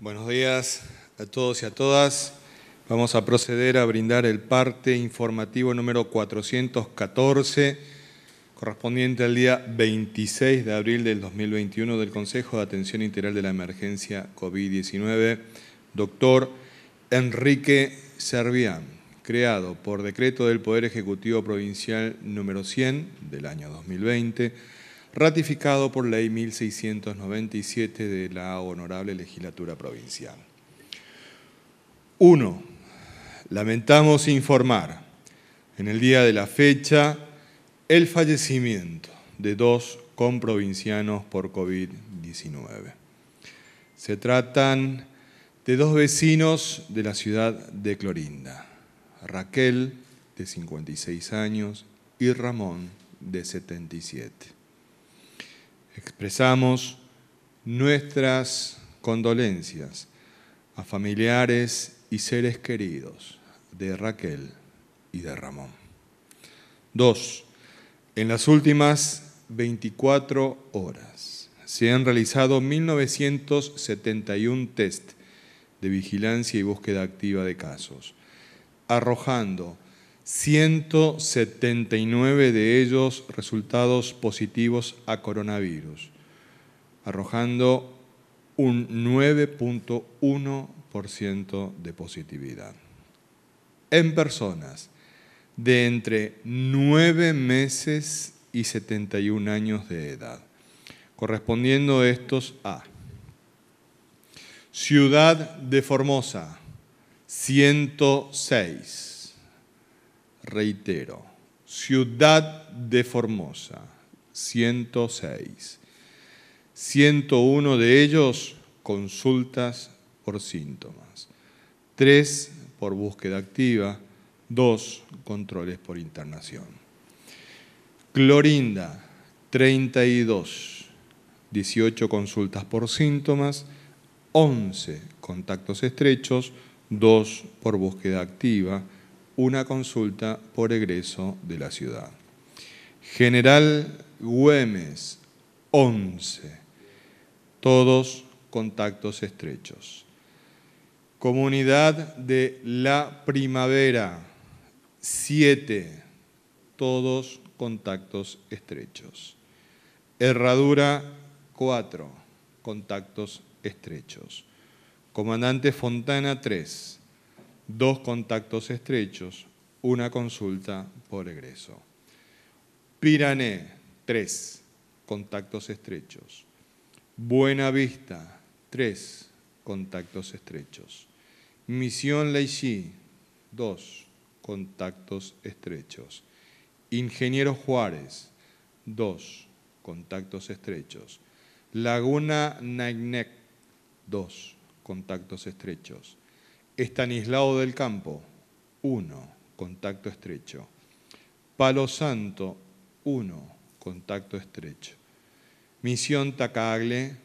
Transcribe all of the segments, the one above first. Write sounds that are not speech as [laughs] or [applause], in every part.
Buenos días a todos y a todas. Vamos a proceder a brindar el parte informativo número 414, correspondiente al día 26 de abril del 2021 del Consejo de Atención Integral de la Emergencia COVID-19, doctor Enrique Servián, creado por decreto del Poder Ejecutivo Provincial número 100 del año 2020 ratificado por ley 1697 de la Honorable Legislatura Provincial. Uno, Lamentamos informar en el día de la fecha el fallecimiento de dos comprovincianos por COVID-19. Se tratan de dos vecinos de la ciudad de Clorinda, Raquel, de 56 años, y Ramón, de 77. Expresamos nuestras condolencias a familiares y seres queridos de Raquel y de Ramón. Dos, En las últimas 24 horas se han realizado 1971 test de vigilancia y búsqueda activa de casos, arrojando 179 de ellos resultados positivos a coronavirus, arrojando un 9.1% de positividad. En personas de entre 9 meses y 71 años de edad, correspondiendo estos a Ciudad de Formosa, 106 reitero, Ciudad de Formosa, 106. 101 de ellos consultas por síntomas, 3 por búsqueda activa, 2 controles por internación. Clorinda, 32, 18 consultas por síntomas, 11 contactos estrechos, 2 por búsqueda activa, una consulta por egreso de la ciudad. General Güemes, 11. Todos contactos estrechos. Comunidad de la Primavera, 7. Todos contactos estrechos. Herradura, 4. Contactos estrechos. Comandante Fontana, 3 dos contactos estrechos, una consulta por egreso. Pirané, tres contactos estrechos. Buena Vista, tres contactos estrechos. Misión Leixí, dos contactos estrechos. Ingeniero Juárez, dos contactos estrechos. Laguna Nainec, dos contactos estrechos. Estanislao del Campo, 1, contacto estrecho. Palo Santo, 1, contacto estrecho. Misión Tacagle,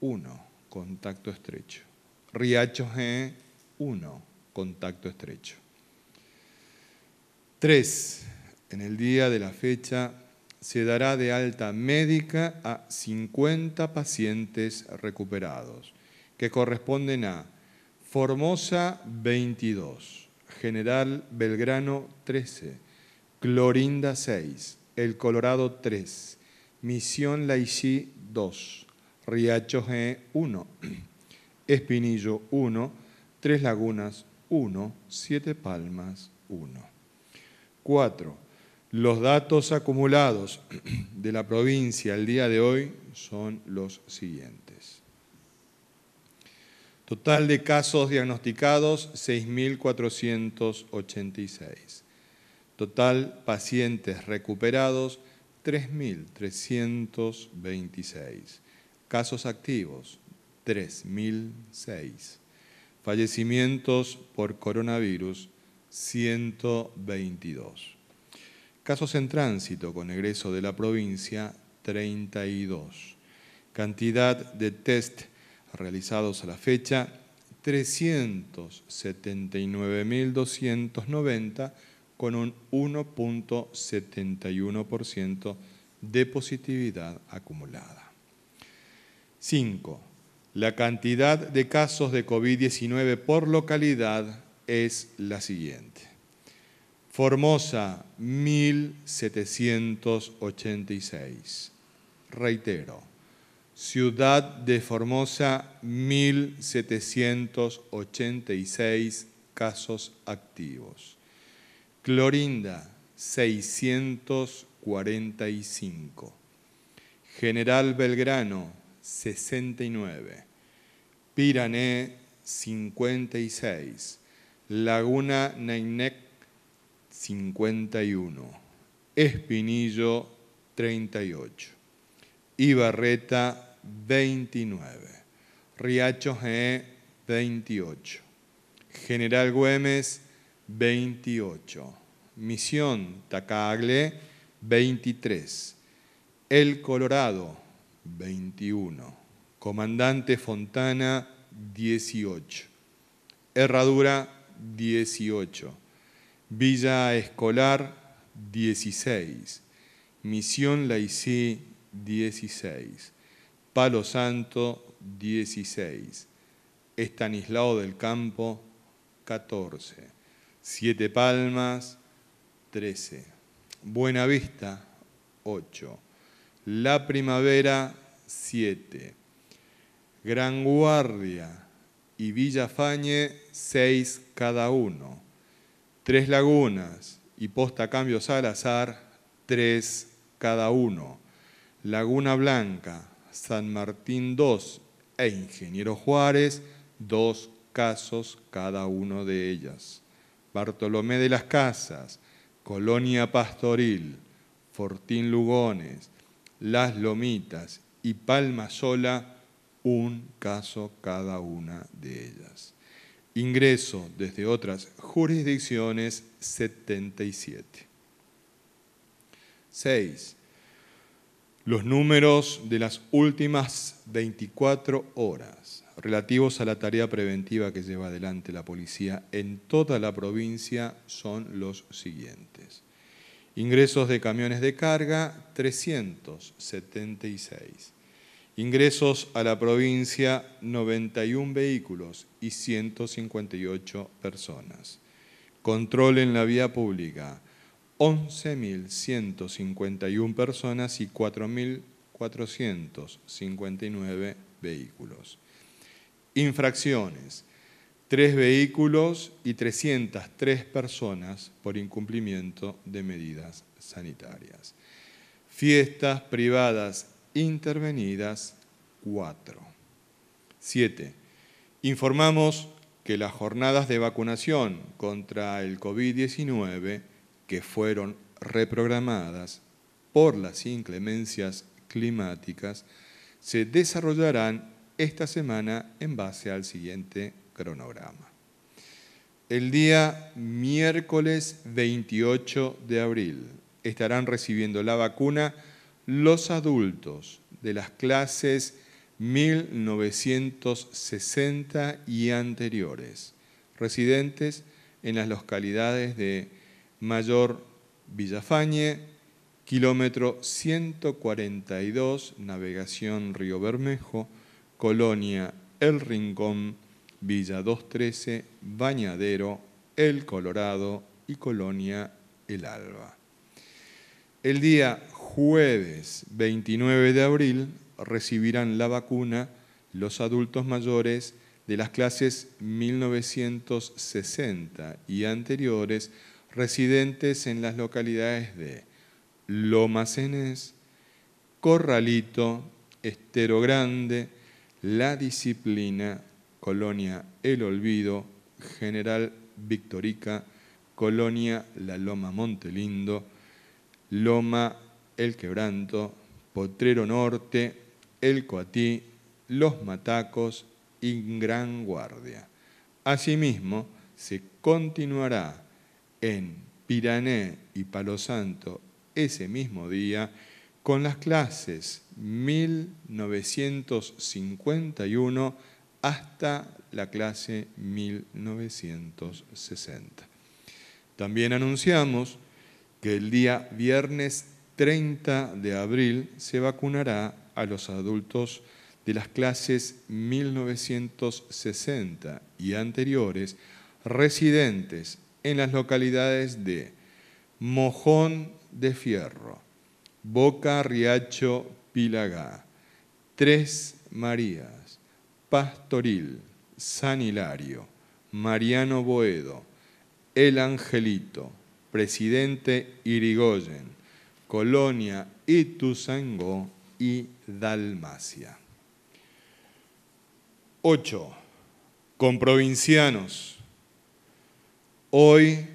1, contacto estrecho. Riacho G, 1, contacto estrecho. 3. En el día de la fecha se dará de alta médica a 50 pacientes recuperados, que corresponden a Formosa 22, General Belgrano 13, Clorinda 6, El Colorado 3, Misión Laicí 2, Riacho G 1, Espinillo 1, Tres Lagunas 1, Siete Palmas 1. 4. Los datos acumulados [clears throat] de la provincia al día de hoy son los siguientes. Total de casos diagnosticados, 6.486. Total pacientes recuperados, 3.326. Casos activos, 3.006. Fallecimientos por coronavirus, 122. Casos en tránsito con egreso de la provincia, 32. Cantidad de test realizados a la fecha, 379.290 con un 1.71% de positividad acumulada. 5. La cantidad de casos de COVID-19 por localidad es la siguiente. Formosa, 1786. Reitero, Ciudad de Formosa, 1786 casos activos. Clorinda, 645. General Belgrano, 69. Pirané, 56. Laguna Nainec, 51. Espinillo, 38. Ibarreta, 29, Riacho G 28, General Güemes 28, Misión Tacagle 23, El Colorado 21, Comandante Fontana 18, Herradura 18, Villa Escolar 16, Misión Laicí 16. Palo Santo, 16. Estanislao del Campo, 14. Siete Palmas, 13. Buena Vista, 8. La Primavera, 7. Gran Guardia y Villa Fañe, 6 cada uno. Tres Lagunas y Posta Cambio Salazar, 3 cada uno. Laguna Blanca, San Martín II e Ingeniero Juárez, dos casos cada uno de ellas. Bartolomé de las Casas, Colonia Pastoril, Fortín Lugones, Las Lomitas y Palma Sola, un caso cada una de ellas. Ingreso desde otras jurisdicciones 77. 6 los números de las últimas 24 horas relativos a la tarea preventiva que lleva adelante la policía en toda la provincia son los siguientes. Ingresos de camiones de carga, 376. Ingresos a la provincia, 91 vehículos y 158 personas. Control en la vía pública, 11.151 personas y 4.459 vehículos. Infracciones, 3 vehículos y 303 personas por incumplimiento de medidas sanitarias. Fiestas privadas intervenidas, 4. 7. Informamos que las jornadas de vacunación contra el COVID-19 que fueron reprogramadas por las inclemencias climáticas se desarrollarán esta semana en base al siguiente cronograma. El día miércoles 28 de abril estarán recibiendo la vacuna los adultos de las clases 1960 y anteriores, residentes en las localidades de Mayor Villafañe, kilómetro 142, navegación Río Bermejo, Colonia El Rincón, Villa 213, Bañadero, El Colorado y Colonia El Alba. El día jueves 29 de abril recibirán la vacuna los adultos mayores de las clases 1960 y anteriores residentes en las localidades de Lomacenes, Corralito, Estero Grande, La Disciplina, Colonia El Olvido, General Victorica, Colonia La Loma Montelindo, Loma El Quebranto, Potrero Norte, El Coatí, Los Matacos y Gran Guardia. Asimismo, se continuará en Pirané y Palo Santo ese mismo día con las clases 1951 hasta la clase 1960. También anunciamos que el día viernes 30 de abril se vacunará a los adultos de las clases 1960 y anteriores residentes en las localidades de Mojón de Fierro, Boca Riacho Pilagá, Tres Marías, Pastoril, San Hilario, Mariano Boedo, El Angelito, Presidente Irigoyen, Colonia Ituzaingó y Dalmacia. 8. Con provincianos Hoy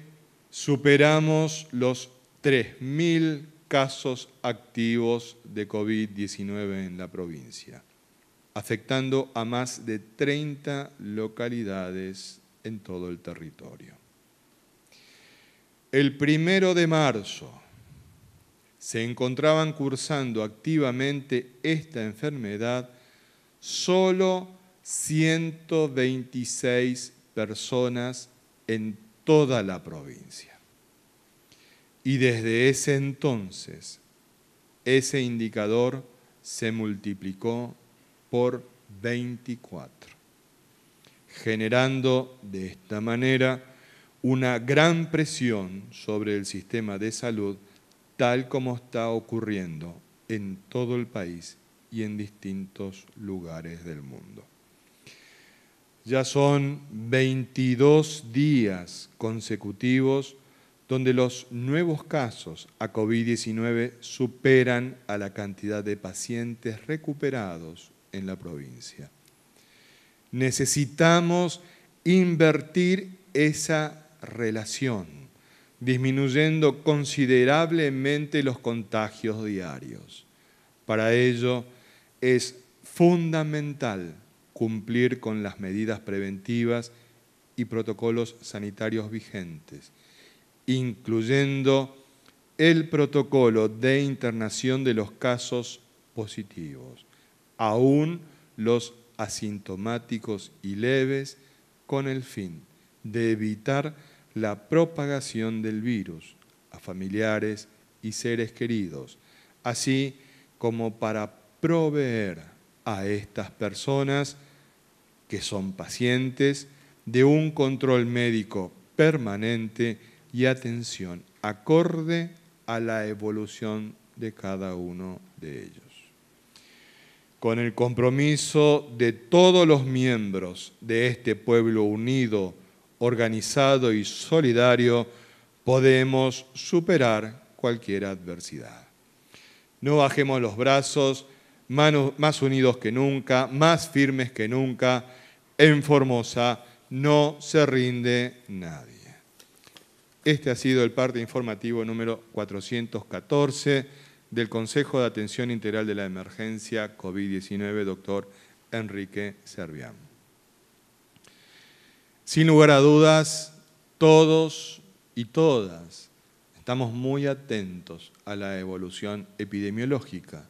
superamos los 3.000 casos activos de COVID-19 en la provincia, afectando a más de 30 localidades en todo el territorio. El primero de marzo se encontraban cursando activamente esta enfermedad solo 126 personas en toda la provincia. Y desde ese entonces, ese indicador se multiplicó por 24, generando de esta manera una gran presión sobre el sistema de salud, tal como está ocurriendo en todo el país y en distintos lugares del mundo. Ya son 22 días consecutivos donde los nuevos casos a COVID-19 superan a la cantidad de pacientes recuperados en la provincia. Necesitamos invertir esa relación, disminuyendo considerablemente los contagios diarios. Para ello es fundamental cumplir con las medidas preventivas y protocolos sanitarios vigentes, incluyendo el protocolo de internación de los casos positivos, aún los asintomáticos y leves, con el fin de evitar la propagación del virus a familiares y seres queridos, así como para proveer a estas personas que son pacientes de un control médico permanente y atención acorde a la evolución de cada uno de ellos. Con el compromiso de todos los miembros de este pueblo unido, organizado y solidario, podemos superar cualquier adversidad. No bajemos los brazos, más unidos que nunca, más firmes que nunca, en Formosa no se rinde nadie. Este ha sido el parte informativo número 414 del Consejo de Atención Integral de la Emergencia COVID-19, doctor Enrique Servián. Sin lugar a dudas, todos y todas estamos muy atentos a la evolución epidemiológica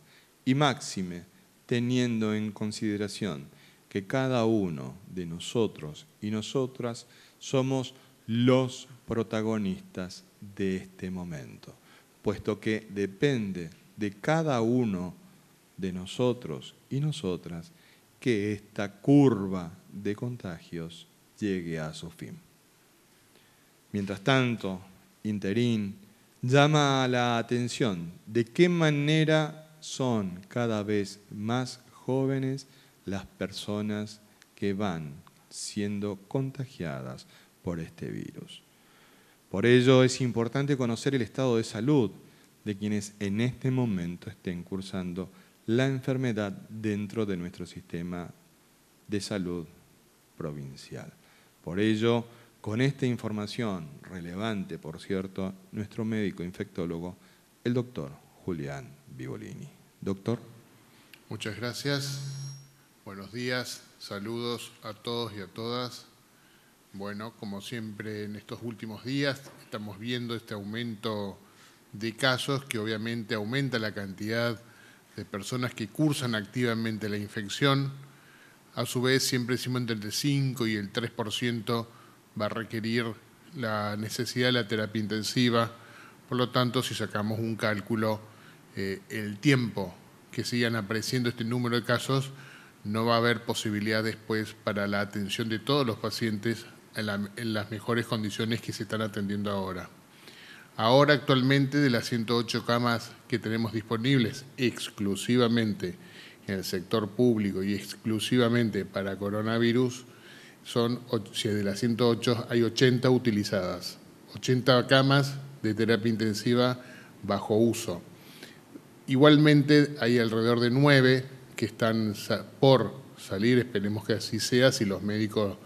y máxime, teniendo en consideración que cada uno de nosotros y nosotras somos los protagonistas de este momento, puesto que depende de cada uno de nosotros y nosotras que esta curva de contagios llegue a su fin. Mientras tanto, Interín llama la atención de qué manera son cada vez más jóvenes las personas que van siendo contagiadas por este virus. Por ello es importante conocer el estado de salud de quienes en este momento estén cursando la enfermedad dentro de nuestro sistema de salud provincial. Por ello, con esta información relevante, por cierto, nuestro médico infectólogo, el doctor Julián Vivolini. Doctor. Muchas gracias. Buenos días. Saludos a todos y a todas. Bueno, como siempre en estos últimos días estamos viendo este aumento de casos que obviamente aumenta la cantidad de personas que cursan activamente la infección. A su vez, siempre decimos entre el 5 y el 3% va a requerir la necesidad de la terapia intensiva. Por lo tanto, si sacamos un cálculo eh, el tiempo que sigan apareciendo este número de casos, no va a haber posibilidad después para la atención de todos los pacientes en, las mejores condiciones que se están atendiendo ahora. Ahora actualmente de las 108 camas que tenemos disponibles exclusivamente en el sector público y exclusivamente para coronavirus, son, de las 108 hay 80 utilizadas, 80 camas de terapia intensiva bajo uso. Igualmente hay alrededor de nueve que están por salir, esperemos que así sea, si los médicos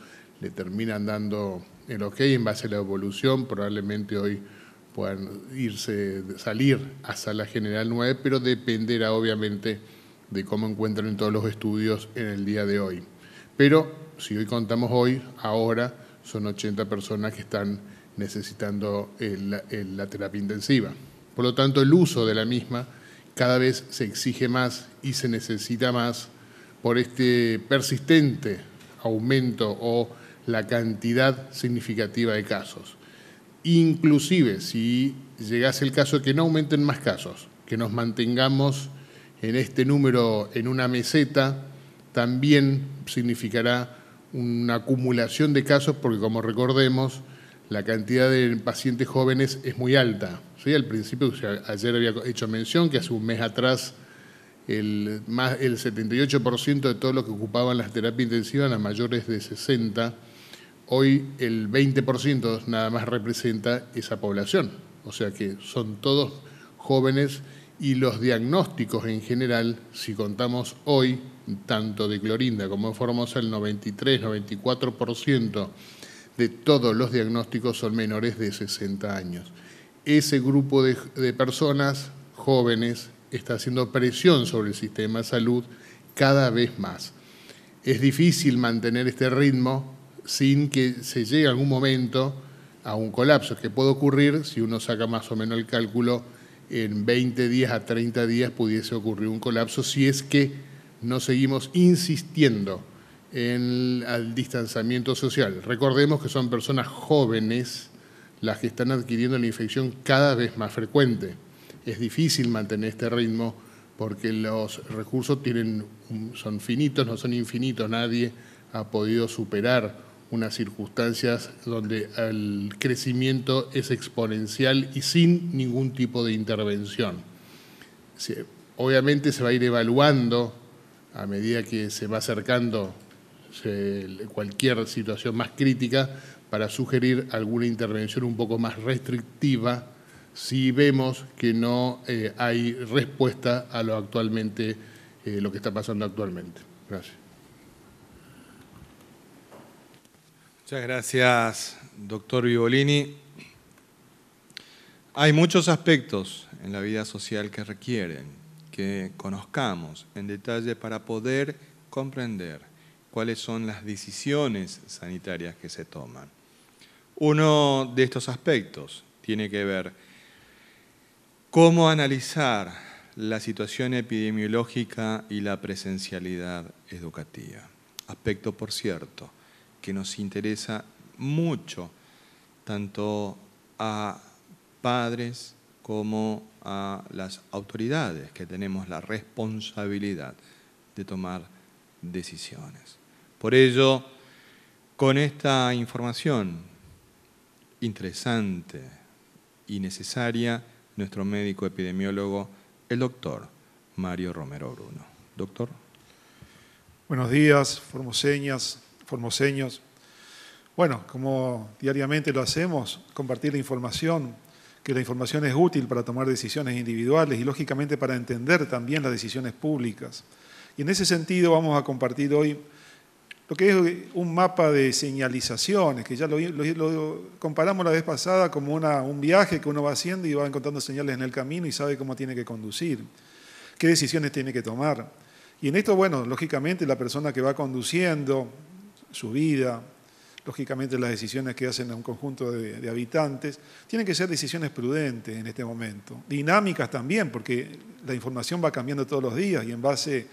le terminan dando el ok en base a la evolución, probablemente hoy puedan irse, salir a sala general 9, pero dependerá obviamente de cómo encuentren todos los estudios en el día de hoy. Pero si hoy contamos hoy, ahora son 80 personas que están necesitando la terapia intensiva. Por lo tanto, el uso de la misma cada vez se exige más y se necesita más por este persistente aumento o la cantidad significativa de casos. Inclusive si llegase el caso de que no aumenten más casos, que nos mantengamos en este número en una meseta, también significará una acumulación de casos porque como recordemos, la cantidad de pacientes jóvenes es muy alta. Al principio, ayer había hecho mención que hace un mes atrás el, el 78% de todos los que ocupaban las terapias intensivas eran mayores de 60, hoy el 20% nada más representa esa población. O sea que son todos jóvenes y los diagnósticos en general, si contamos hoy, tanto de Clorinda como de Formosa, el 93-94% de todos los diagnósticos son menores de 60 años ese grupo de, personas jóvenes está haciendo presión sobre el sistema de salud cada vez más. Es difícil mantener este ritmo sin que se llegue a algún momento a un colapso, que puede ocurrir si uno saca más o menos el cálculo, en 20 días a 30 días pudiese ocurrir un colapso si es que no seguimos insistiendo en el distanciamiento social. Recordemos que son personas jóvenes las que están adquiriendo la infección cada vez más frecuente. Es difícil mantener este ritmo porque los recursos tienen, son finitos, no son infinitos. Nadie ha podido superar unas circunstancias donde el crecimiento es exponencial y sin ningún tipo de intervención. Obviamente se va a ir evaluando a medida que se va acercando cualquier situación más crítica, para sugerir alguna intervención un poco más restrictiva si vemos que no eh, hay respuesta a lo actualmente, eh, lo que está pasando actualmente. Gracias. Muchas gracias, doctor Vivolini. Hay muchos aspectos en la vida social que requieren que conozcamos en detalle para poder comprender cuáles son las decisiones sanitarias que se toman. Uno de estos aspectos tiene que ver cómo analizar la situación epidemiológica y la presencialidad educativa. Aspecto, por cierto, que nos interesa mucho tanto a padres como a las autoridades que tenemos la responsabilidad de tomar decisiones. Por ello, con esta información interesante y necesaria nuestro médico epidemiólogo, el doctor Mario Romero Bruno. Doctor. Buenos días, formoseñas, formoseños. Bueno, como diariamente lo hacemos, compartir la información, que la información es útil para tomar decisiones individuales y lógicamente para entender también las decisiones públicas. Y en ese sentido vamos a compartir hoy lo que es un mapa de señalizaciones, que ya lo, comparamos la vez pasada como un viaje que uno va haciendo y va encontrando señales en el camino y sabe cómo tiene que conducir, qué decisiones tiene que tomar. Y en esto, bueno, lógicamente la persona que va conduciendo su vida, lógicamente las decisiones que hacen a un conjunto de, de, habitantes, tienen que ser decisiones prudentes en este momento, dinámicas también, porque la información va cambiando todos los días y en base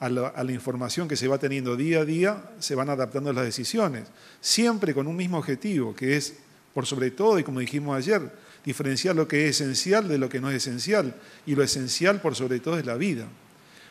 a la, información que se va teniendo día a día, se van adaptando las decisiones, siempre con un mismo objetivo, que es, por sobre todo, y como dijimos ayer, diferenciar lo que es esencial de lo que no es esencial, y lo esencial, por sobre todo, es la vida.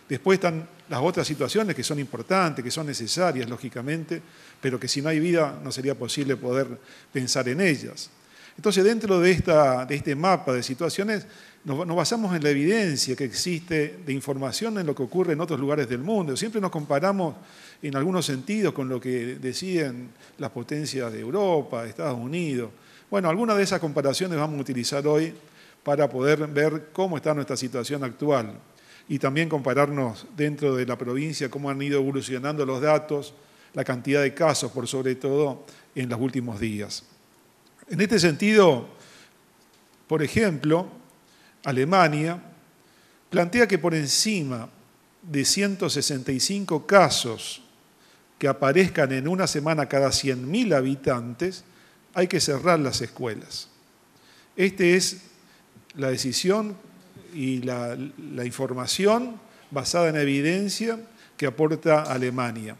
Después están las otras situaciones que son importantes, que son necesarias, lógicamente, pero que si no hay vida no sería posible poder pensar en ellas. Entonces, dentro de, de este mapa de situaciones, nos, basamos en la evidencia que existe de información en lo que ocurre en otros lugares del mundo. Siempre nos comparamos en algunos sentidos con lo que deciden las potencias de Europa, de Estados Unidos. Bueno, algunas de esas comparaciones vamos a utilizar hoy para poder ver cómo está nuestra situación actual y también compararnos dentro de la provincia, cómo han ido evolucionando los datos, la cantidad de casos, por sobre todo, en los últimos días. En este sentido, por ejemplo, Alemania, plantea que por encima de 165 casos que aparezcan en una semana cada 100.000 habitantes, hay que cerrar las escuelas. Esta es la decisión y la, información basada en evidencia que aporta Alemania.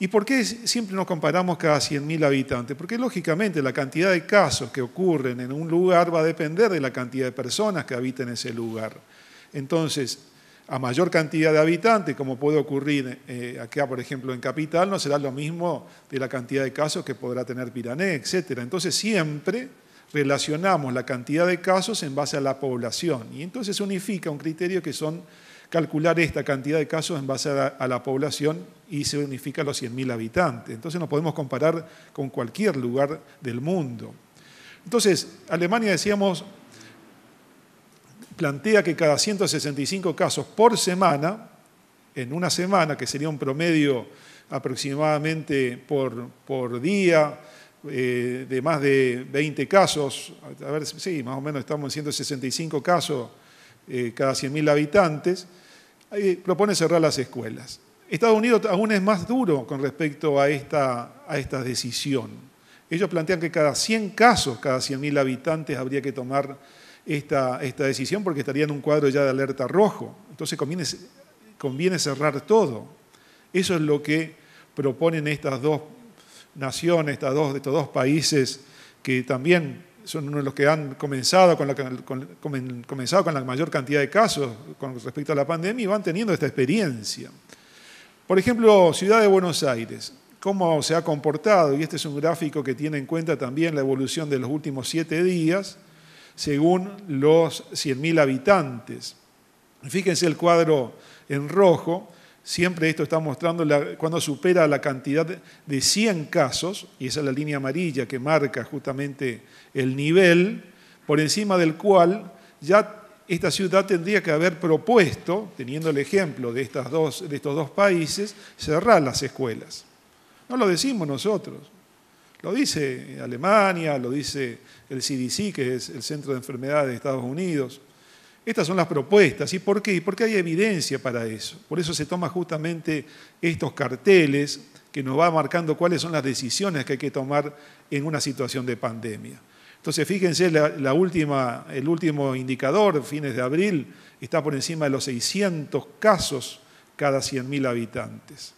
¿Y por qué siempre nos comparamos cada 100.000 habitantes? Porque lógicamente la cantidad de casos que ocurren en un lugar va a depender de la cantidad de personas que habiten ese lugar. Entonces, a mayor cantidad de habitantes, como puede ocurrir eh, acá, por ejemplo, en Capital, no será lo mismo de la cantidad de casos que podrá tener Pirané, etc. Entonces, siempre relacionamos la cantidad de casos en base a la población. Y entonces unifica un criterio que son calcular esta cantidad de casos en base a la, población y se unifica a los 100.000 habitantes. Entonces nos podemos comparar con cualquier lugar del mundo. Entonces, Alemania, decíamos, plantea que cada 165 casos por semana, en una semana, que sería un promedio aproximadamente por, día, eh, de más de 20 casos, a ver, sí, más o menos estamos en 165 casos eh, cada 100.000 habitantes, propone cerrar las escuelas. Estados Unidos aún es más duro con respecto a esta, a decisión. Ellos plantean que cada 100 casos, cada 100.000 habitantes, habría que tomar esta, esta, decisión porque estaría en un cuadro ya de alerta rojo. Entonces conviene, conviene cerrar todo. Eso es lo que proponen estas dos naciones, estas dos, estos dos países que también son uno de los que han comenzado con la, comenzado con la mayor cantidad de casos con respecto a la pandemia y van teniendo esta experiencia. Por ejemplo, Ciudad de Buenos Aires, cómo se ha comportado, y este es un gráfico que tiene en cuenta también la evolución de los últimos siete días, según los 100.000 habitantes. Fíjense el cuadro en rojo, Siempre esto está mostrando cuando supera la cantidad de 100 casos, y esa es la línea amarilla que marca justamente el nivel, por encima del cual ya esta ciudad tendría que haber propuesto, teniendo el ejemplo de, estas dos, de estos dos países, cerrar las escuelas. No lo decimos nosotros, lo dice Alemania, lo dice el CDC, que es el Centro de Enfermedades de Estados Unidos, estas son las propuestas. ¿Y por qué? Porque hay evidencia para eso. Por eso se toman justamente estos carteles que nos va marcando cuáles son las decisiones que hay que tomar en una situación de pandemia. Entonces, fíjense, la, última, el último indicador, fines de abril, está por encima de los 600 casos cada 100.000 habitantes.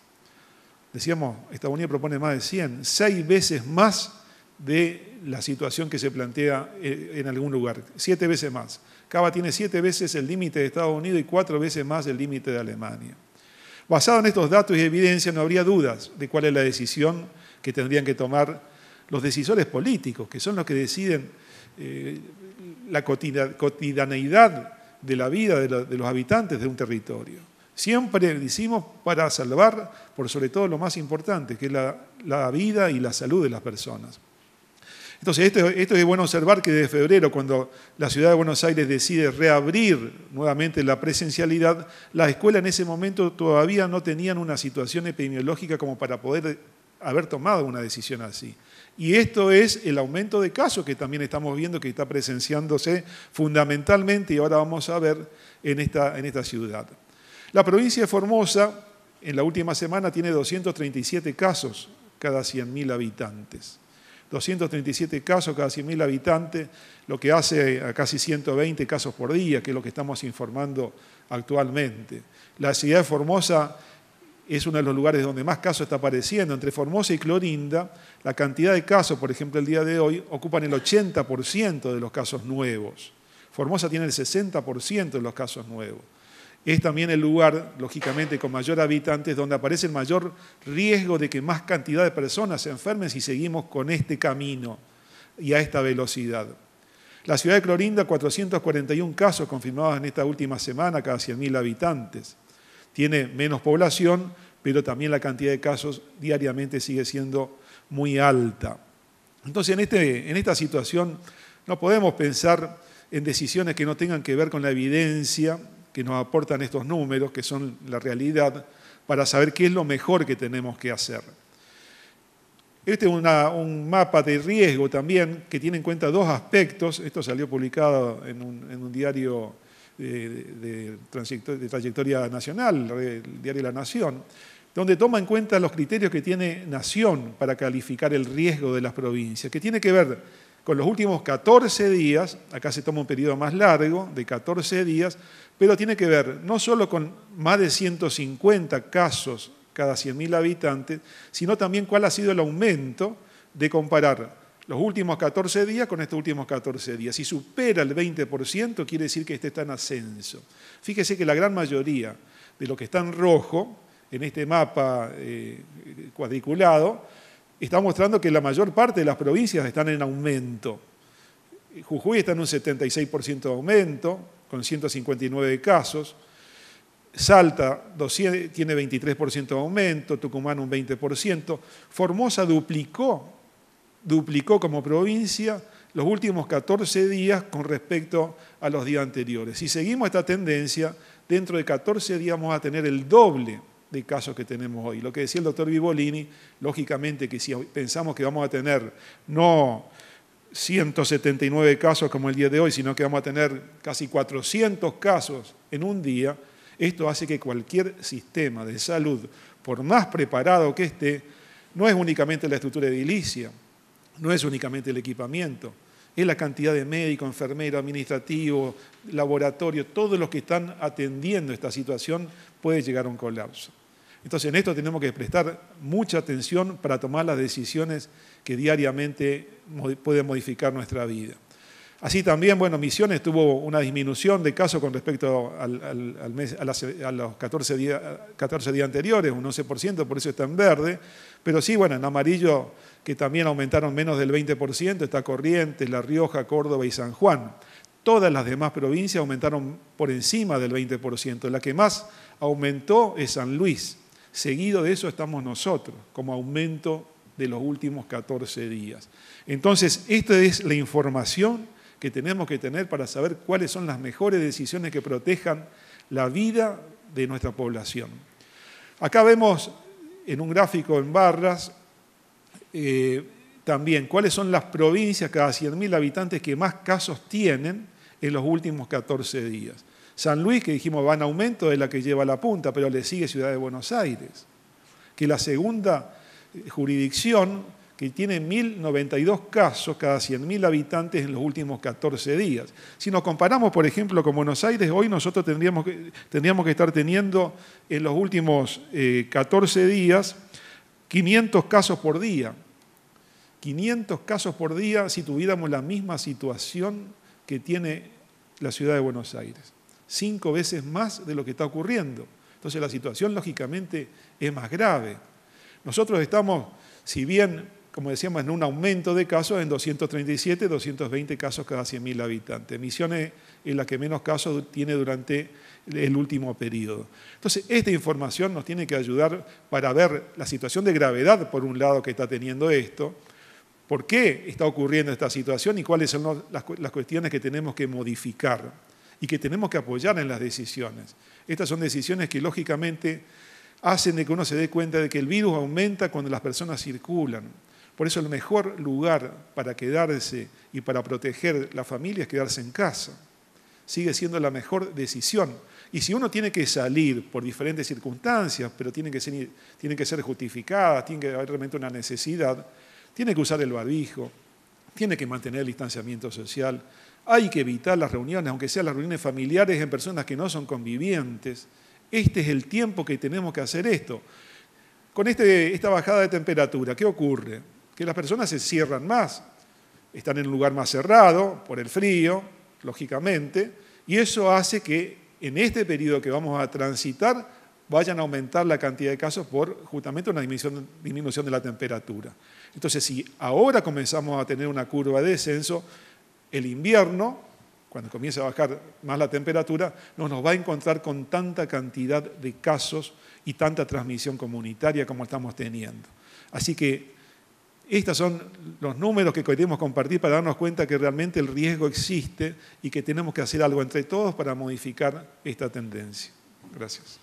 Decíamos, Estados Unidos propone más de 100, 6 veces más de la situación que se plantea eh, en algún lugar. Siete veces más. Cava tiene siete veces el límite de Estados Unidos y cuatro veces más el límite de Alemania. Basado en estos datos y evidencia, no habría dudas de cuál es la decisión que tendrían que tomar los decisores políticos, que son los que deciden eh, la cotidianeidad de la vida de, los habitantes de un territorio. Siempre decimos para salvar, por sobre todo lo más importante, que es la vida y la salud de las personas. Entonces, esto, es bueno observar que desde febrero, cuando la ciudad de Buenos Aires decide reabrir nuevamente la presencialidad, las escuelas en ese momento todavía no tenían una situación epidemiológica como para poder haber tomado una decisión así. Y esto es el aumento de casos que también estamos viendo que está presenciándose fundamentalmente y ahora vamos a ver en esta, en esta ciudad. La provincia de Formosa en la última semana tiene 237 casos cada 100.000 habitantes. 237 casos cada 100.000 habitantes, lo que hace a casi 120 casos por día, que es lo que estamos informando actualmente. La ciudad de Formosa es uno de los lugares donde más casos está apareciendo. Entre Formosa y Clorinda, la cantidad de casos, por ejemplo, el día de hoy, ocupan el 80% de los casos nuevos. Formosa tiene el 60% de los casos nuevos. Es también el lugar, lógicamente, con mayor habitantes, donde aparece el mayor riesgo de que más cantidad de personas se enfermen si seguimos con este camino y a esta velocidad. La ciudad de Clorinda, 441 casos confirmados en esta última semana, cada 100.000 habitantes. Tiene menos población, pero también la cantidad de casos diariamente sigue siendo muy alta. Entonces, en, este, en esta situación no podemos pensar en decisiones que no tengan que ver con la evidencia, que nos aportan estos números, que son la realidad, para saber qué es lo mejor que tenemos que hacer. Este es un mapa de riesgo también que tiene en cuenta dos aspectos. Esto salió publicado en un, diario eh, de, de, trayectoria nacional, el diario La Nación, donde toma en cuenta los criterios que tiene Nación para calificar el riesgo de las provincias, que tiene que ver con los últimos 14 días, acá se toma un periodo más largo, de 14 días, pero tiene que ver no solo con más de 150 casos cada 100.000 habitantes, sino también cuál ha sido el aumento de comparar los últimos 14 días con estos últimos 14 días. Si supera el 20%, quiere decir que este está en ascenso. Fíjese que la gran mayoría de lo que está en rojo, en este mapa eh, cuadriculado, está mostrando que la mayor parte de las provincias están en aumento. Jujuy está en un 76% de aumento, con 159 casos. Salta tiene 23% de aumento, Tucumán un 20%. Formosa duplicó, duplicó como provincia los últimos 14 días con respecto a los días anteriores. Si seguimos esta tendencia, dentro de 14 días vamos a tener el doble de casos que tenemos hoy. Lo que decía el doctor Vivolini, lógicamente que si pensamos que vamos a tener no 179 casos como el día de hoy, sino que vamos a tener casi 400 casos en un día, esto hace que cualquier sistema de salud, por más preparado que esté, no es únicamente la estructura edilicia, no es únicamente el equipamiento, es la cantidad de médicos, enfermeros, administrativos, laboratorios, todos los que están atendiendo esta situación puede llegar a un colapso. Entonces en esto tenemos que prestar mucha atención para tomar las decisiones que diariamente puede modificar nuestra vida. Así también, bueno, Misiones tuvo una disminución de casos con respecto al, mes, a, los 14 días, 14 días anteriores, un 11%, por eso está en verde. Pero sí, bueno, en amarillo, que también aumentaron menos del 20%, está Corrientes, La Rioja, Córdoba y San Juan. Todas las demás provincias aumentaron por encima del 20%. La que más aumentó es San Luis. Seguido de eso estamos nosotros, como aumento de los últimos 14 días. Entonces, esta es la información que tenemos que tener para saber cuáles son las mejores decisiones que protejan la vida de nuestra población. Acá vemos en un gráfico en barras eh, también cuáles son las provincias cada 100.000 habitantes que más casos tienen en los últimos 14 días. San Luis, que dijimos va en aumento, es la que lleva la punta, pero le sigue Ciudad de Buenos Aires, que la segunda jurisdicción que tiene 1.092 casos cada 100.000 habitantes en los últimos 14 días. Si nos comparamos, por ejemplo, con Buenos Aires, hoy nosotros tendríamos que, tendríamos que estar teniendo en los últimos 14 eh, días 500 casos por día. 500 casos por día si tuviéramos la misma situación que tiene la ciudad de Buenos Aires. Cinco veces más de lo que está ocurriendo. Entonces la situación lógicamente es más grave. Nosotros estamos, si bien, como decíamos, en un aumento de casos, en 237, 220 casos cada 100.000 habitantes. Misiones en la que menos casos tiene durante el último periodo. Entonces, esta información nos tiene que ayudar para ver la situación de gravedad, por un lado, que está teniendo esto, por qué está ocurriendo esta situación y cuáles son las cuestiones que tenemos que modificar y que tenemos que apoyar en las decisiones. Estas son decisiones que, lógicamente, hacen de que uno se dé cuenta de que el virus aumenta cuando las personas circulan. Por eso el mejor lugar para quedarse y para proteger la familia es quedarse en casa. Sigue siendo la mejor decisión. Y si uno tiene que salir por diferentes circunstancias, pero tienen que ser, tienen que ser justificadas, tiene que haber realmente una necesidad, tiene que usar el barbijo, tiene que mantener el distanciamiento social, hay que evitar las reuniones, aunque sean las reuniones familiares en personas que no son convivientes. Este es el tiempo que tenemos que hacer esto. Con este, esta bajada de temperatura, ¿qué ocurre? Que las personas se cierran más, están en un lugar más cerrado por el frío, lógicamente, y eso hace que en este periodo que vamos a transitar vayan a aumentar la cantidad de casos por justamente una disminución de la temperatura. Entonces, si ahora comenzamos a tener una curva de descenso, el invierno cuando comience a bajar más la temperatura, no nos va a encontrar con tanta cantidad de casos y tanta transmisión comunitaria como estamos teniendo. Así que estos son los números que queremos compartir para darnos cuenta que realmente el riesgo existe y que tenemos que hacer algo entre todos para modificar esta tendencia. Gracias.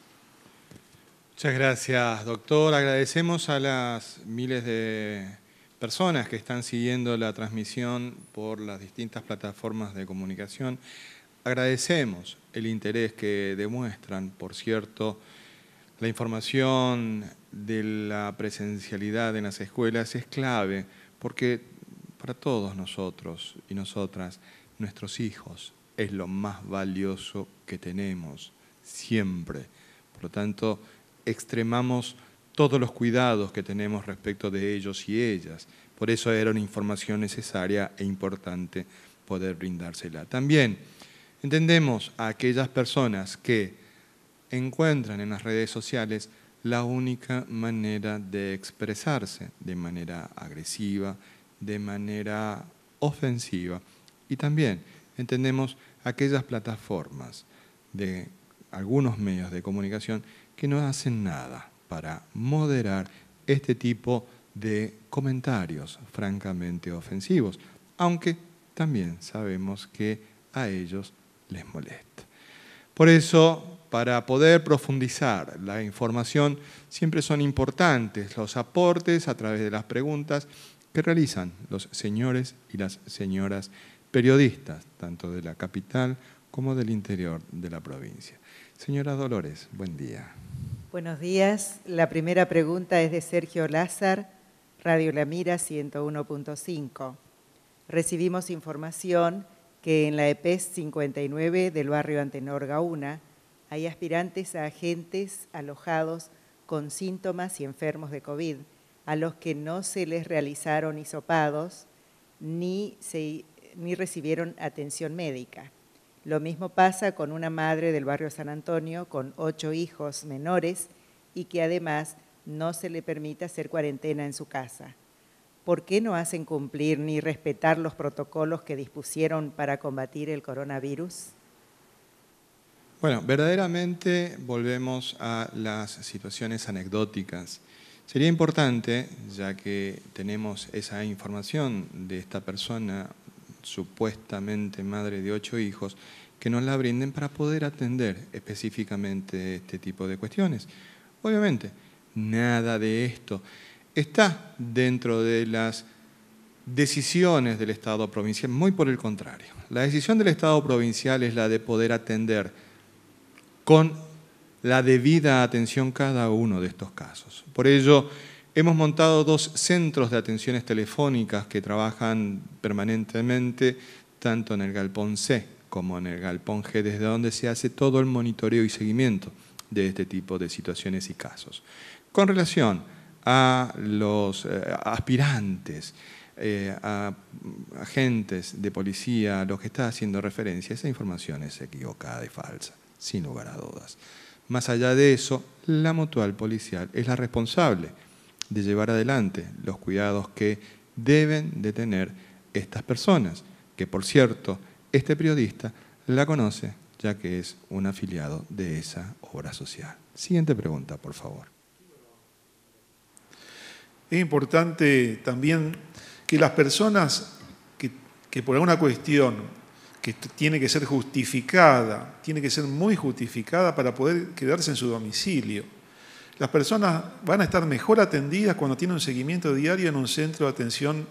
Muchas gracias, doctor. Agradecemos a las miles de personas que están siguiendo la transmisión por las distintas plataformas de comunicación. Agradecemos el interés que demuestran, por cierto, la información de la presencialidad en las escuelas es clave porque para todos nosotros y nosotras, nuestros hijos, es lo más valioso que tenemos, siempre. Por lo tanto, extremamos todos los cuidados que tenemos respecto de ellos y ellas. Por eso era una información necesaria e importante poder brindársela. También entendemos a aquellas personas que encuentran en las redes sociales la única manera de expresarse de manera agresiva, de manera ofensiva. Y también entendemos aquellas plataformas de algunos medios de comunicación que no hacen nada para moderar este tipo de comentarios francamente ofensivos, aunque también sabemos que a ellos les molesta. Por eso, para poder profundizar la información, siempre son importantes los aportes a través de las preguntas que realizan los señores y las señoras periodistas, tanto de la capital como del interior de la provincia. Señora Dolores, buen día. Buenos días. La primera pregunta es de Sergio Lázar, Radio La Mira 101.5. Recibimos información que en la EPES 59 del barrio Antenor Gauna hay aspirantes a agentes alojados con síntomas y enfermos de COVID, a los que no se les realizaron hisopados ni recibieron atención médica. Lo mismo pasa con una madre del barrio San Antonio con ocho hijos menores y que además no se le permite hacer cuarentena en su casa. ¿Por qué no hacen cumplir ni respetar los protocolos que dispusieron para combatir el coronavirus? Bueno, verdaderamente volvemos a las situaciones anecdóticas. Sería importante, ya que tenemos esa información de esta persona supuestamente madre de ocho hijos, que nos la brinden para poder atender específicamente este tipo de cuestiones. Obviamente, nada de esto está dentro de las decisiones del Estado provincial, muy por el contrario. La decisión del Estado provincial es la de poder atender con la debida atención cada uno de estos casos. Por ello, Hemos montado dos centros de atenciones telefónicas que trabajan permanentemente tanto en el galpón C como en el galpón G, desde donde se hace todo el monitoreo y seguimiento de este tipo de situaciones y casos. Con relación a los eh, aspirantes, eh, a agentes de policía, a los que está haciendo referencia, esa información es equivocada y falsa, sin lugar a dudas. Más allá de eso, la mutual policial es la responsable de llevar adelante los cuidados que deben de tener estas personas, que por cierto, este periodista la conoce ya que es un afiliado de esa obra social. Siguiente pregunta, por favor. Es importante también que las personas que, que por alguna cuestión que tiene que ser justificada, tiene que ser muy justificada para poder quedarse en su domicilio las personas van a estar mejor atendidas cuando tienen un seguimiento diario en un centro de atención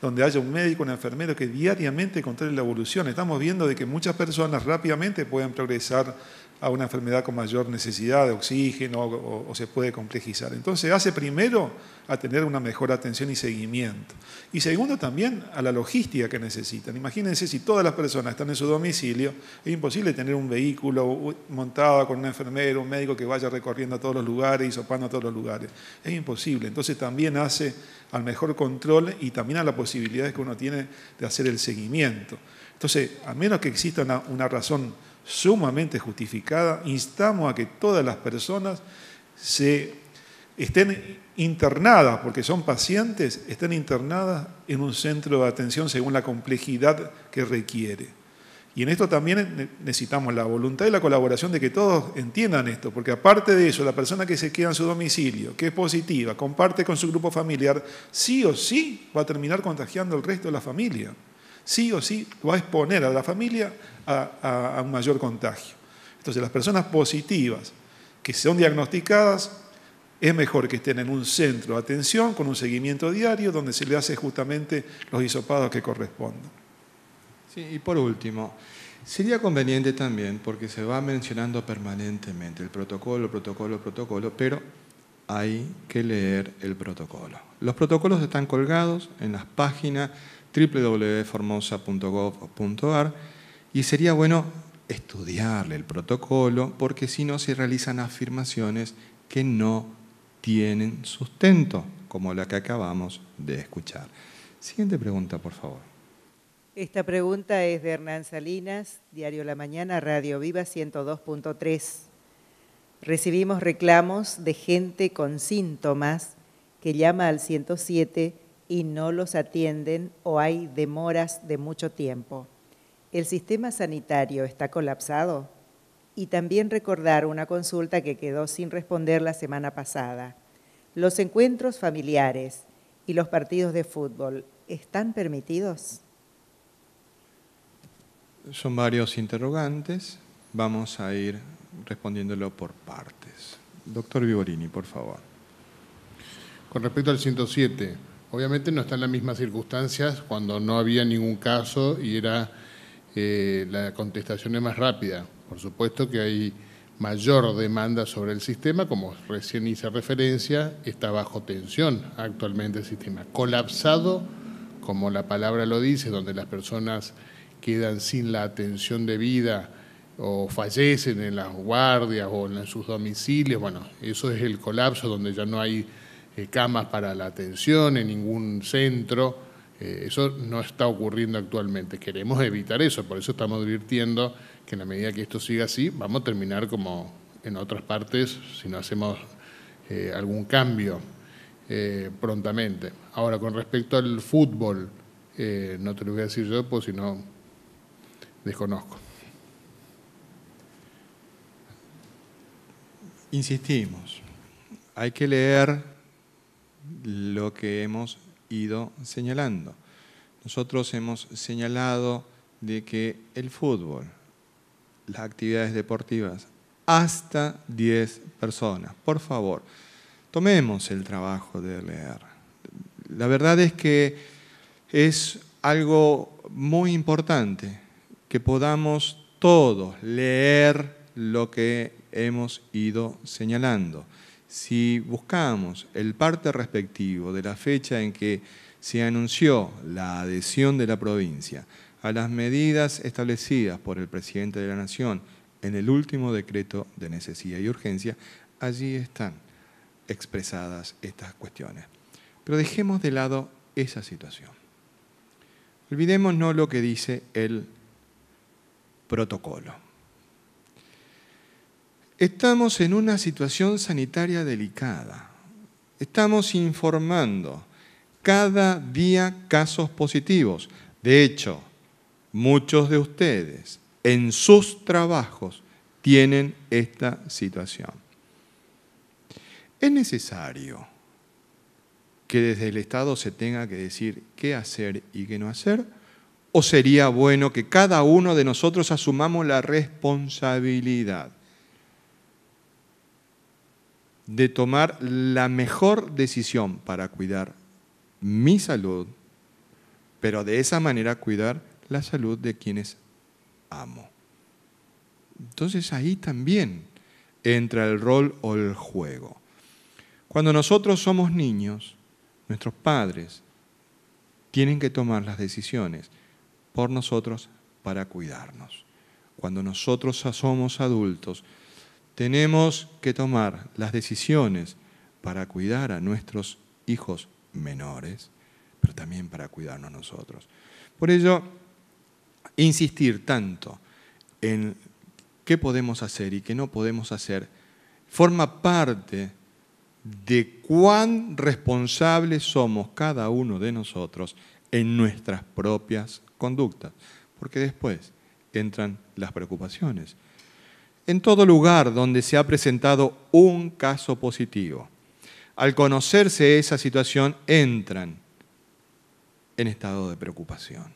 donde haya un médico, un enfermero que diariamente controle la evolución. Estamos viendo de que muchas personas rápidamente pueden progresar a una enfermedad con mayor necesidad de oxígeno o, se puede complejizar. Entonces hace primero a tener una mejor atención y seguimiento. Y segundo también a la logística que necesitan. Imagínense si todas las personas están en su domicilio, es imposible tener un vehículo montado con un enfermero, un médico que vaya recorriendo a todos los lugares y sopando a todos los lugares. Es imposible. Entonces también hace al mejor control y también a las posibilidades que uno tiene de hacer el seguimiento. Entonces, a menos que exista una razón sumamente justificada, instamos a que todas las personas se estén internadas, porque son pacientes, estén internadas en un centro de atención según la complejidad que requiere. Y en esto también necesitamos la voluntad y la colaboración de que todos entiendan esto, porque aparte de eso, la persona que se queda en su domicilio, que es positiva, comparte con su grupo familiar, sí o sí va a terminar contagiando al resto de la familia sí o sí va a exponer a la familia a, un mayor contagio. Entonces, las personas positivas que son diagnosticadas es mejor que estén en un centro de atención con un seguimiento diario donde se le hace justamente los hisopados que correspondan. y por último, sería conveniente también, porque se va mencionando permanentemente el protocolo, protocolo, protocolo, pero hay que leer el protocolo. Los protocolos están colgados en las páginas www.formosa.gov.ar y sería bueno estudiarle el protocolo porque si no se realizan afirmaciones que no tienen sustento, como la que acabamos de escuchar. Siguiente pregunta, por favor. Esta pregunta es de Hernán Salinas, Diario La Mañana, Radio Viva 102.3. Recibimos reclamos de gente con síntomas que llama al 107 y no los atienden o hay demoras de mucho tiempo. El sistema sanitario está colapsado y también recordar una consulta que quedó sin responder la semana pasada. Los encuentros familiares y los partidos de fútbol están permitidos. Son varios interrogantes. Vamos a ir respondiéndolo por partes. Doctor Vivorini, por favor. Con respecto al 107, Obviamente no están las mismas circunstancias cuando no había ningún caso y era eh, la contestación es más rápida. Por supuesto que hay mayor demanda sobre el sistema, como recién hice referencia, está bajo tensión actualmente el sistema, colapsado, como la palabra lo dice, donde las personas quedan sin la atención debida o fallecen en las guardias o en sus domicilios, bueno, eso es el colapso donde ya no hay eh, camas para la atención en ningún centro. Eh, eso no está ocurriendo actualmente. Queremos evitar eso, por eso estamos advirtiendo que en la medida que esto siga así, vamos a terminar como en otras partes si no hacemos eh, algún cambio prontamente. Ahora, con respecto al fútbol, no te lo voy a decir yo, pues si no, desconozco. Insistimos, hay que leer lo que hemos ido señalando. Nosotros hemos señalado de que el fútbol, las actividades deportivas, hasta 10 personas. Por favor, tomemos el trabajo de leer. La verdad es que es algo muy importante que podamos todos leer lo que hemos ido señalando. Si buscamos el parte respectivo de la fecha en que se anunció la adhesión de la provincia a las medidas establecidas por el presidente de la Nación en el último decreto de necesidad y urgencia, allí están expresadas estas cuestiones. Pero dejemos de lado esa situación. Olvidémonos lo que dice el protocolo. Estamos en una situación sanitaria delicada. Estamos informando cada día casos positivos. De hecho, muchos de ustedes en sus trabajos tienen esta situación. Es necesario que desde el Estado se tenga que decir qué hacer y qué no hacer? ¿O sería bueno que cada uno de nosotros asumamos la responsabilidad? de tomar la mejor decisión para cuidar mi salud, pero de esa manera cuidar la salud de quienes amo. Entonces ahí también entra el rol o el juego. Cuando nosotros somos niños, nuestros padres tienen que tomar las decisiones por nosotros para cuidarnos. Cuando nosotros somos adultos, tenemos que tomar las decisiones para cuidar a nuestros hijos menores, pero también para cuidarnos nosotros. Por ello, insistir tanto en qué podemos hacer y qué no podemos hacer forma parte de cuán responsables somos cada uno de nosotros en nuestras propias conductas, porque después entran las preocupaciones en todo lugar donde se ha presentado un caso positivo. Al conocerse esa situación, entran en estado de preocupación.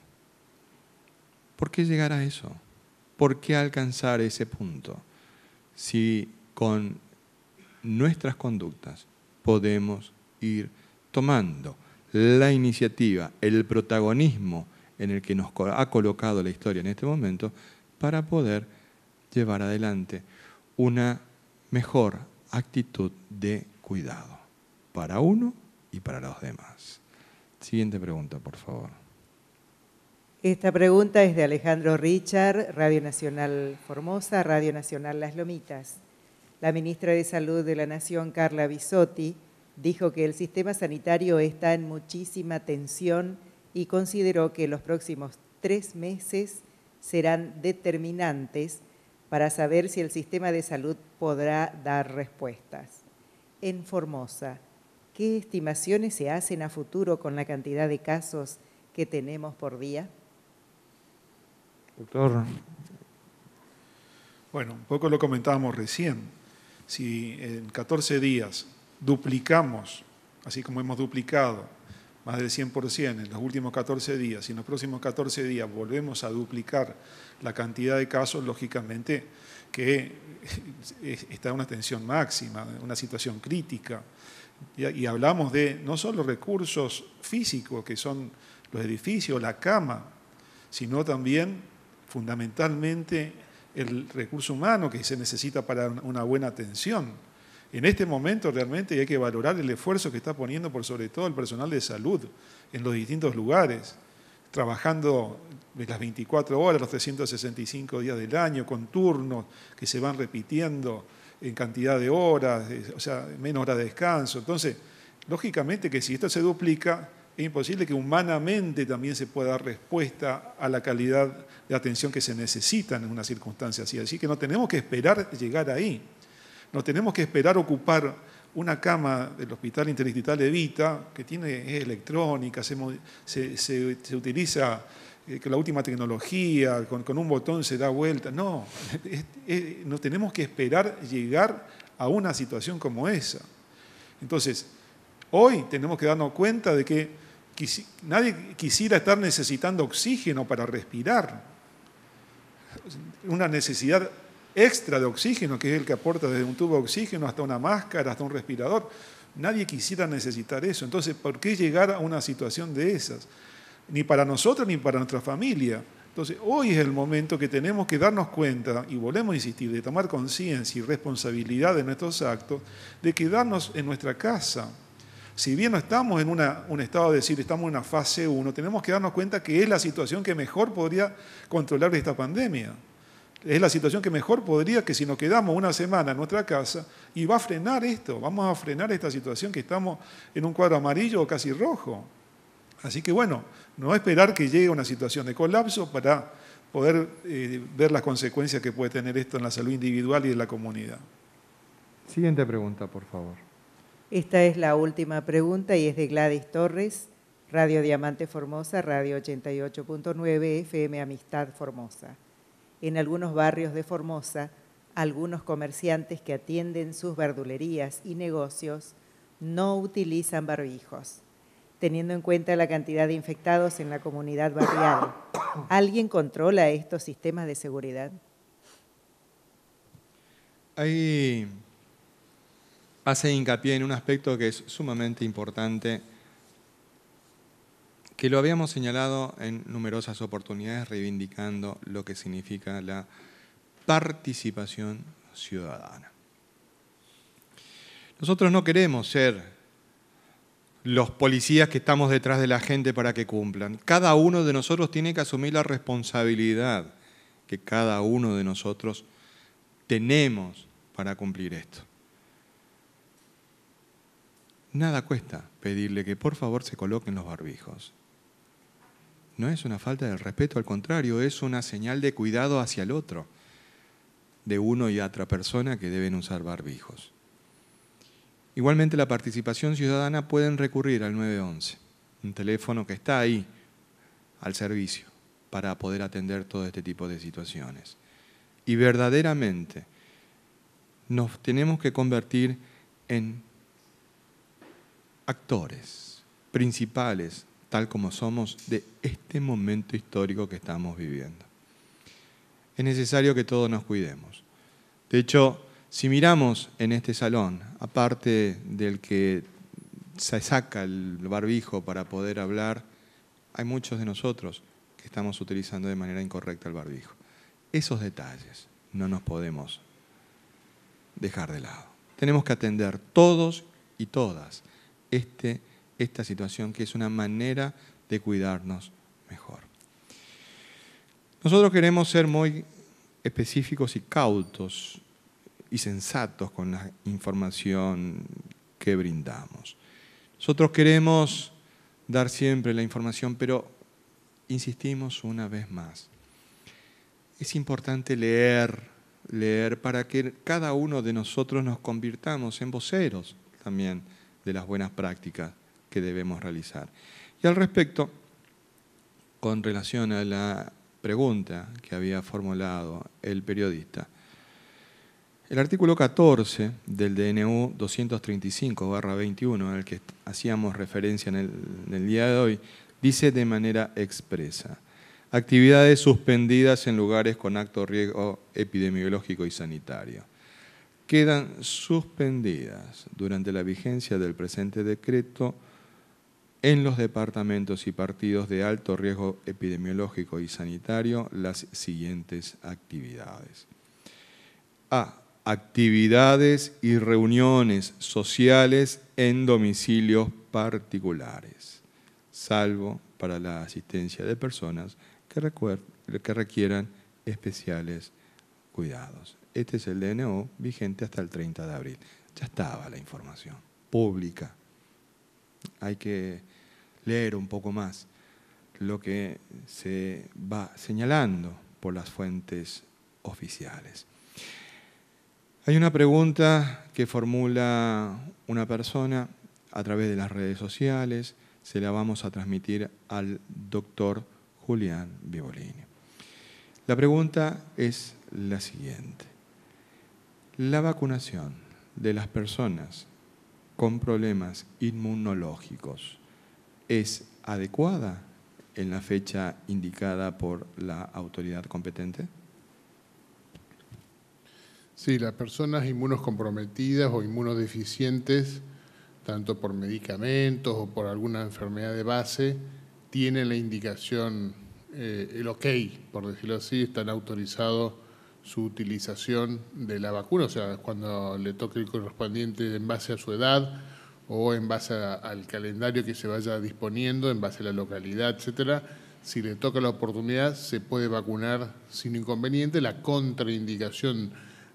¿Por qué llegar a eso? ¿Por qué alcanzar ese punto si con nuestras conductas podemos ir tomando la iniciativa, el protagonismo en el que nos ha colocado la historia en este momento para poder llevar adelante una mejor actitud de cuidado para uno y para los demás. Siguiente pregunta, por favor. Esta pregunta es de Alejandro Richard, Radio Nacional Formosa, Radio Nacional Las Lomitas. La ministra de Salud de la Nación, Carla Bisotti, dijo que el sistema sanitario está en muchísima tensión y consideró que los próximos tres meses serán determinantes para saber si el sistema de salud podrá dar respuestas. En Formosa, ¿qué estimaciones se hacen a futuro con la cantidad de casos que tenemos por día? Doctor. Bueno, un poco lo comentábamos recién. Si en 14 días duplicamos, así como hemos duplicado más del 100% en los últimos 14 días, y en los próximos 14 días volvemos a duplicar la cantidad de casos, lógicamente que [laughs] está en una tensión máxima, una situación crítica. Y hablamos de no solo recursos físicos, que son los edificios, la cama, sino también fundamentalmente el recurso humano que se necesita para una buena atención en este momento realmente hay que valorar el esfuerzo que está poniendo por sobre todo el personal de salud en los distintos lugares, trabajando las 24 horas, los 365 días del año, con turnos que se van repitiendo en cantidad de horas, o sea, menos horas de descanso. Entonces, lógicamente que si esto se duplica, es imposible que humanamente también se pueda dar respuesta a la calidad de atención que se necesita en una circunstancia así. Así que no tenemos que esperar llegar ahí. No tenemos que esperar ocupar una cama del Hospital de Vita que tiene es electrónica, se, se, utiliza eh, la última tecnología, con, un botón se da vuelta. No, no tenemos que esperar llegar a una situación como esa. Entonces, hoy tenemos que darnos cuenta de que nadie quisiera estar necesitando oxígeno para respirar. Una necesidad extra de oxígeno, que es el que aporta desde un tubo de oxígeno hasta una máscara, hasta un respirador. Nadie quisiera necesitar eso. Entonces, ¿por qué llegar a una situación de esas? Ni para nosotros ni para nuestra familia. Entonces, hoy es el momento que tenemos que darnos cuenta, y volvemos a insistir, de tomar conciencia y responsabilidad de nuestros actos, de quedarnos en nuestra casa. Si bien no estamos en un estado de decir, estamos en una fase 1, tenemos que darnos cuenta que es la situación que mejor podría controlar esta pandemia es la situación que mejor podría que si nos quedamos una semana en nuestra casa y va a frenar esto, vamos a frenar esta situación que estamos en un cuadro amarillo o casi rojo. Así que bueno, no esperar que llegue una situación de colapso para poder eh, ver las consecuencias que puede tener esto en la salud individual y en la comunidad. Siguiente pregunta, por favor. Esta es la última pregunta y es de Gladys Torres, Radio Diamante Formosa, Radio 88.9 FM Amistad Formosa en algunos barrios de Formosa, algunos comerciantes que atienden sus verdulerías y negocios no utilizan barbijos, teniendo en cuenta la cantidad de infectados en la comunidad barrial. ¿Alguien controla estos sistemas de seguridad? Ahí hace hincapié en un aspecto que es sumamente importante que lo habíamos señalado en numerosas oportunidades reivindicando lo que significa la participación ciudadana. Nosotros no queremos ser los policías que estamos detrás de la gente para que cumplan. Cada uno de nosotros tiene que asumir la responsabilidad que cada uno de nosotros tenemos para cumplir esto. Nada cuesta pedirle que por favor se coloquen los barbijos no es una falta de respeto, al contrario, es una señal de cuidado hacia el otro, de uno y otra persona que deben usar barbijos. Igualmente la participación ciudadana pueden recurrir al 911, un teléfono que está ahí al servicio para poder atender todo este tipo de situaciones. Y verdaderamente nos tenemos que convertir en actores principales tal como somos, de este momento histórico que estamos viviendo. Es necesario que todos nos cuidemos. De hecho, si miramos en este salón, aparte del que se saca el barbijo para poder hablar, hay muchos de nosotros que estamos utilizando de manera incorrecta el barbijo. Esos detalles no nos podemos dejar de lado. Tenemos que atender todos y todas este esta situación, que es una manera de cuidarnos mejor. Nosotros queremos ser muy específicos y cautos y sensatos con la información que brindamos. Nosotros queremos dar siempre la información, pero insistimos una vez más. Es importante leer, leer para que cada uno de nosotros nos convirtamos en voceros también de las buenas prácticas que debemos realizar. Y al respecto, con relación a la pregunta que había formulado el periodista, el artículo 14 del DNU 235-21, al que hacíamos referencia en el, día de hoy, dice de manera expresa, actividades suspendidas en lugares con acto riesgo epidemiológico y sanitario. Quedan suspendidas durante la vigencia del presente decreto en los departamentos y partidos de alto riesgo epidemiológico y sanitario, las siguientes actividades. A. Actividades y reuniones sociales en domicilios particulares, salvo para la asistencia de personas que, requieran especiales cuidados. Este es el DNO vigente hasta el 30 de abril. Ya estaba la información pública. Hay que leer un poco más lo que se va señalando por las fuentes oficiales. Hay una pregunta que formula una persona a través de las redes sociales, se la vamos a transmitir al doctor Julián Vivolini. La pregunta es la siguiente. La vacunación de las personas con problemas inmunológicos es adecuada en la fecha indicada por la autoridad competente? Sí, las personas inmunocomprometidas o inmunodeficientes, tanto por medicamentos o por alguna enfermedad de base, tienen la indicación, eh, el ok, por decirlo así, están autorizados su utilización de la vacuna, o sea, cuando le toque el correspondiente en base a su edad o en base al calendario que se vaya disponiendo, en base a la localidad, etcétera, si le toca la oportunidad, se puede vacunar sin inconveniente. La contraindicación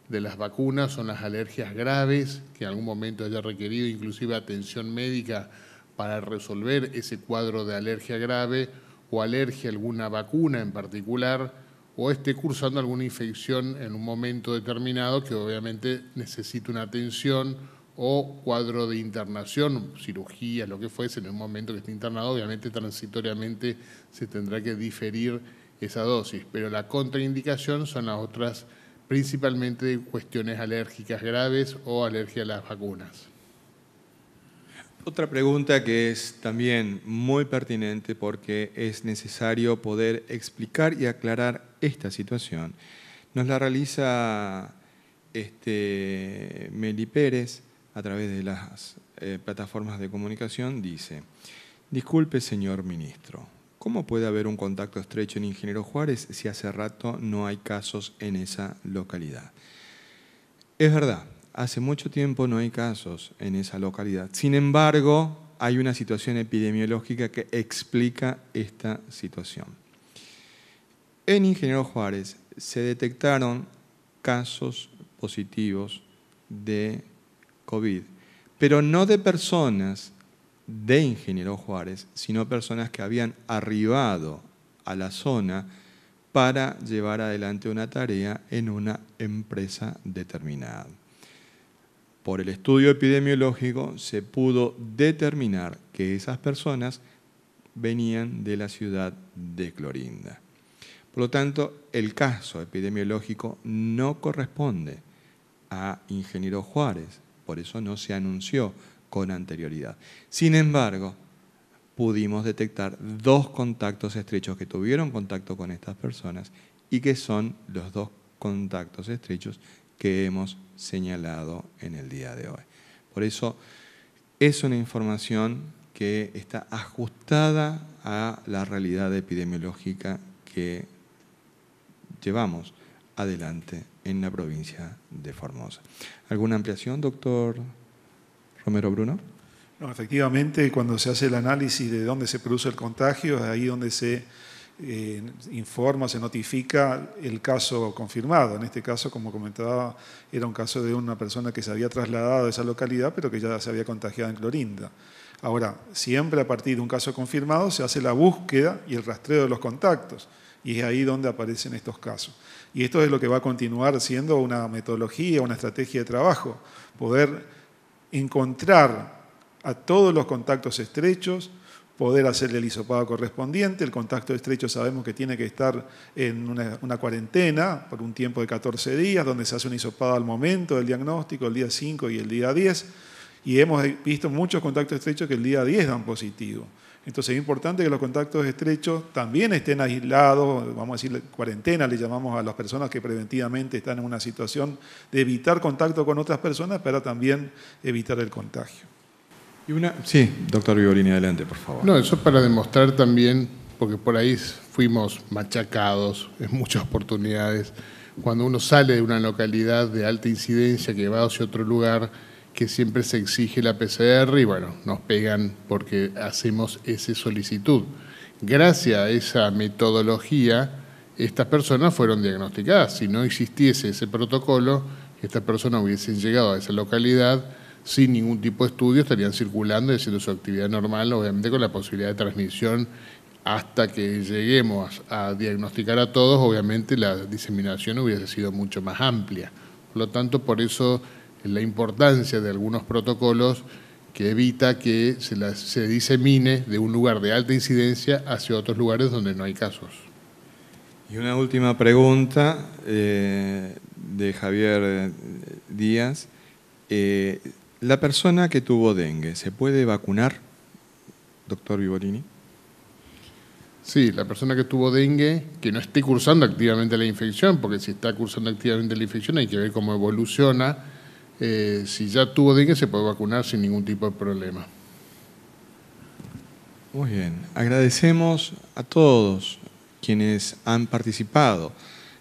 de las vacunas son las alergias graves, que en algún momento haya requerido inclusive atención médica para resolver ese cuadro de alergia grave o alergia a alguna vacuna en particular o esté cursando alguna infección en un momento determinado que obviamente necesita una atención o cuadro de internación, cirugía, lo que fuese, en el momento que esté internado, obviamente transitoriamente se tendrá que diferir esa dosis, pero la contraindicación son las otras, principalmente cuestiones alérgicas graves o alergia a las vacunas. Otra pregunta que es también muy pertinente porque es necesario poder explicar y aclarar esta situación. Nos la realiza este, Meli Pérez a través de las eh, plataformas de comunicación, dice, disculpe señor ministro, ¿cómo puede haber un contacto estrecho en Ingeniero Juárez si hace rato no hay casos en esa localidad? Es verdad, hace mucho tiempo no hay casos en esa localidad. Sin embargo, hay una situación epidemiológica que explica esta situación. En Ingeniero Juárez se detectaron casos positivos de COVID, pero no de personas de Ingeniero Juárez, sino personas que habían arribado a la zona para llevar adelante una tarea en una empresa determinada. Por el estudio epidemiológico se pudo determinar que esas personas venían de la ciudad de Clorinda. Por lo tanto, el caso epidemiológico no corresponde a Ingeniero Juárez, por eso no se anunció con anterioridad. Sin embargo, pudimos detectar dos contactos estrechos que tuvieron contacto con estas personas y que son los dos contactos estrechos que hemos señalado en el día de hoy. Por eso es una información que está ajustada a la realidad epidemiológica que llevamos adelante en la provincia de Formosa. ¿Alguna ampliación, doctor Romero Bruno? No, efectivamente, cuando se hace el análisis de dónde se produce el contagio, es ahí donde se eh, informa, se notifica el caso confirmado. En este caso, como comentaba, era un caso de una persona que se había trasladado a esa localidad, pero que ya se había contagiado en Clorinda. Ahora, siempre a partir de un caso confirmado se hace la búsqueda y el rastreo de los contactos. Y es ahí donde aparecen estos casos. Y esto es lo que va a continuar siendo una metodología, una estrategia de trabajo, poder encontrar a todos los contactos estrechos, poder hacerle el hisopado correspondiente. El contacto estrecho sabemos que tiene que estar en una, cuarentena por un tiempo de 14 días, donde se hace un hisopado al momento del diagnóstico, el día 5 y el día 10. Y hemos visto muchos contactos estrechos que el día 10 dan positivo. Entonces es importante que los contactos estrechos también estén aislados, vamos a decir, cuarentena le llamamos a las personas que preventivamente están en una situación de evitar contacto con otras personas para también evitar el contagio. sí, doctor Vigorini, adelante, por favor. No, eso es para demostrar también, porque por ahí fuimos machacados en muchas oportunidades, cuando uno sale de una localidad de alta incidencia que va hacia otro lugar, que siempre se exige la PCR y bueno, nos pegan porque hacemos esa solicitud. Gracias a esa metodología, estas personas fueron diagnosticadas. Si no existiese ese protocolo, estas personas hubiesen llegado a esa localidad sin ningún tipo de estudio, estarían circulando y haciendo su actividad normal, obviamente con la posibilidad de transmisión hasta que lleguemos a diagnosticar a todos, obviamente la diseminación hubiese sido mucho más amplia. Por lo tanto, por eso la importancia de algunos protocolos que evita que se, disemine de un lugar de alta incidencia hacia otros lugares donde no hay casos. Y una última pregunta eh, de Javier eh, Díaz. Eh, ¿La persona que tuvo dengue se puede vacunar, doctor Vivolini? Sí, la persona que tuvo dengue, que no esté cursando activamente la infección, porque si está cursando activamente la infección hay que ver cómo evoluciona eh, si ya tuvo dengue se puede vacunar sin ningún tipo de problema. Muy bien, agradecemos a todos quienes han participado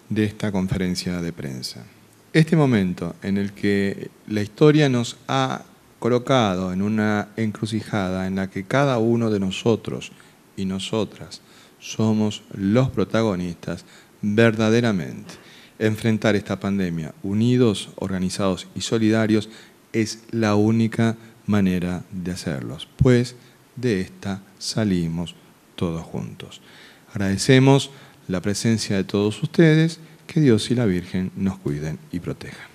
de esta conferencia de prensa. Este momento en el que la historia nos ha colocado en una encrucijada en la que cada uno de nosotros y nosotras somos los protagonistas verdaderamente. Enfrentar esta pandemia unidos, organizados y solidarios es la única manera de hacerlos, pues de esta salimos todos juntos. Agradecemos la presencia de todos ustedes, que Dios y la Virgen nos cuiden y protejan.